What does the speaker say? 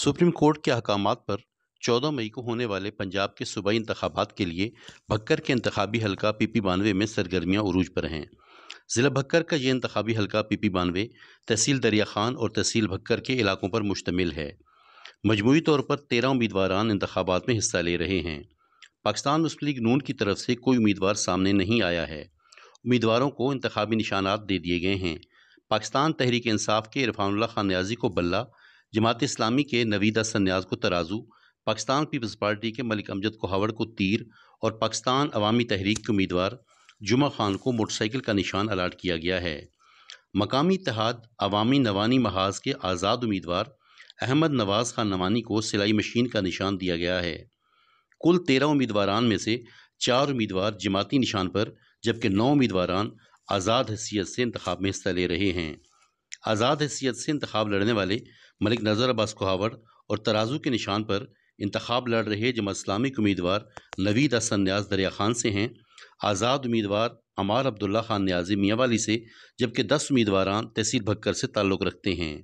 supreme court के अहकाम पर 14 मई को होने वाले पंजाब के सूबाई इंतबात के लिए भक्कर के इंतबी हलका पी पी बानवे में सरगर्मियाँ उरूज पर हैं ज़िला भक्कर का यह इंतबी हलका पी पी बानवे तहसील दरिया खान और तहसील भक्कर के इलाकों पर मुश्तमिल है मजमू तौर पर तेरह उम्मीदवारान इंतबात में हिस्सा ले रहे हैं पाकिस्तान मुस्लिम लीग नून की तरफ से कोई उम्मीदवार सामने नहीं आया है उम्मीदवारों को इंतबी निशानात दे दिए गए हैं पाकिस्तान तहरीक इंसाफ के इरफानल्ला खान न्याजी को बल्ला जमात इस्लामी के नवीदा सन्याज को तराजू पाकिस्तान पीपल्स पार्टी के मलिक अमजद कोहावड़ को तीर और पाकिस्तान अवामी तहरीक के उम्मीदवार जुमा खान को मोटरसाइकिल का निशान अलाट किया गया है मकामी इतिहाद अवामी नवानी महाज के आज़ाद उम्मीदवार अहमद नवाज़ खान नवानी को सिलाई मशीन का निशान दिया गया है कुल तेरह उम्मीदवारान में से चार उम्मीदवार जमाती निशान पर जबकि नौ उम्मीदवारान आज़ाद हैसियत से इंतब में हिस्सा ले रहे हैं आज़ाद हैसियत से इंतब लड़ने वाले मलिक नज़र अब्बास कोहावर और तराजू के निशान पर इंतब लड़ रहे जमा इस्लामिक उम्मीदवार नवीद असन न्याज दरिया खान से हैं आज़ाद उम्मीदवार अमार अब्दुल्ला खान न्याजी मियाँवाली से जबकि दस उम्मीदवार तहसील भक्कर से ताल्लुक़ रखते हैं